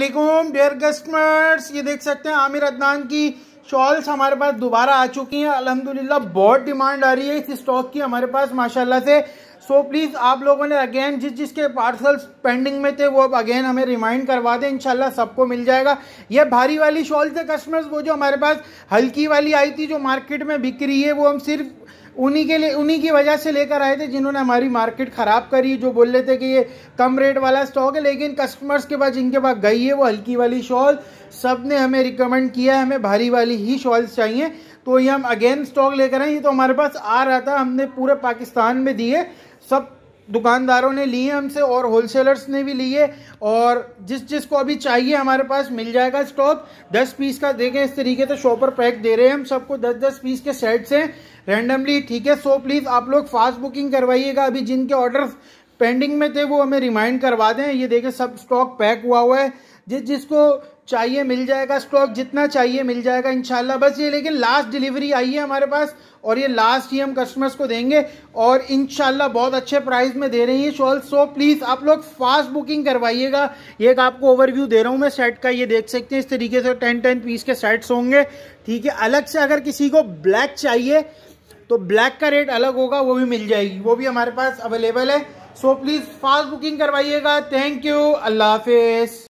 वालेकुम dear customers ये देख सकते हैं आमिर अदनान की शॉल्स हमारे पास दोबारा आ चुकी हैं अल्हम्दुलिल्लाह बहुत डिमांड आ रही है इस स्टॉक की हमारे पास माशाल्लाह से सो so, प्लीज़ आप लोगों ने अगेन जिस जिसके पार्सल्स पेंडिंग में थे वो अब अगेन हमें रिमाइंड करवा दें इनशाला सबको मिल जाएगा ये भारी वाली शॉल्स है कस्टमर्स वो जो हमारे पास हल्की वाली आई थी जो मार्केट में बिक रही है वो हम सिर्फ उन्हीं के लिए उन्हीं की वजह से लेकर आए थे जिन्होंने हमारी मार्केट ख़राब करी जो बोल रहे थे कि ये कम रेट वाला स्टॉक है लेकिन कस्टमर्स के पास जिनके पास गई है वो हल्की वाली शॉल सब ने हमें रिकमेंड किया है हमें भारी वाली ही शॉल्स चाहिए तो ये हम अगेन स्टॉक लेकर आए ये तो हमारे पास आ रहा था हमने पूरे पाकिस्तान में दिए सब दुकानदारों ने लिए हमसे और होलसेलर्स ने भी लिए और जिस जिसको अभी चाहिए हमारे पास मिल जाएगा स्टॉक दस पीस का देखें इस तरीके से शॉपर पैक दे रहे हैं हम सबको दस दस पीस के सेट्स हैं रैंडमली ठीक है सो प्लीज़ आप लोग फास्ट बुकिंग करवाइएगा अभी जिनके ऑर्डर पेंडिंग में थे वो हमें रिमाइंड करवा दें ये देखें सब स्टॉक पैक हुआ हुआ है जिस जिसको चाहिए मिल जाएगा स्टॉक जितना चाहिए मिल जाएगा इंशाल्लाह बस ये लेकिन लास्ट डिलीवरी आई है हमारे पास और ये लास्ट ही हम कस्टमर्स को देंगे और इंशाल्लाह बहुत अच्छे प्राइस में दे रही है शॉल सो प्लीज़ आप लोग फास्ट बुकिंग करवाइएगा ये एक आपको ओवरव्यू दे रहा हूँ मैं सेट का ये देख सकते हैं इस तरीके से टेन टेन पीस के सेट्स होंगे ठीक है अलग से अगर किसी को ब्लैक चाहिए तो ब्लैक का रेट अलग होगा वो भी मिल जाएगी वो भी हमारे पास अवेलेबल है सो प्लीज़ फास्ट बुकिंग करवाइएगा थैंक यू अल्लाह हाफिज़